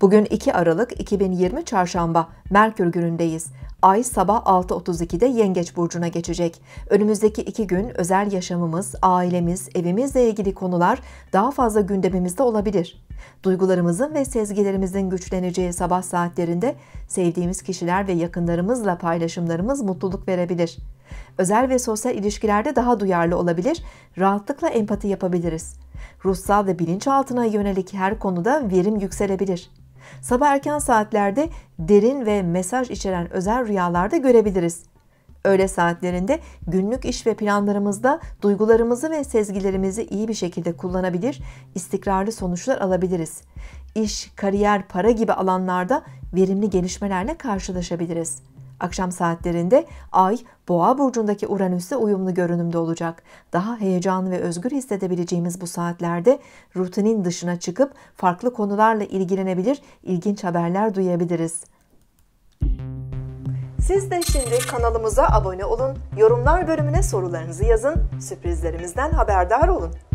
Bugün 2 Aralık 2020 Çarşamba Merkür günündeyiz. Ay sabah 6.32'de Yengeç Burcu'na geçecek. Önümüzdeki iki gün özel yaşamımız, ailemiz, evimizle ilgili konular daha fazla gündemimizde olabilir. Duygularımızın ve sezgilerimizin güçleneceği sabah saatlerinde sevdiğimiz kişiler ve yakınlarımızla paylaşımlarımız mutluluk verebilir. Özel ve sosyal ilişkilerde daha duyarlı olabilir, rahatlıkla empati yapabiliriz. Ruhsal ve bilinçaltına yönelik her konuda verim yükselebilir sabah erken saatlerde derin ve mesaj içeren özel rüyalarda görebiliriz. Öğle saatlerinde günlük iş ve planlarımızda duygularımızı ve sezgilerimizi iyi bir şekilde kullanabilir, istikrarlı sonuçlar alabiliriz. İş, kariyer, para gibi alanlarda verimli gelişmelerle karşılaşabiliriz. Akşam saatlerinde Ay Boğa burcundaki Uranüs'e uyumlu görünümde olacak. Daha heyecanlı ve özgür hissedebileceğimiz bu saatlerde rutinin dışına çıkıp farklı konularla ilgilenebilir, ilginç haberler duyabiliriz. Siz de şimdi kanalımıza abone olun, yorumlar bölümüne sorularınızı yazın, sürprizlerimizden haberdar olun.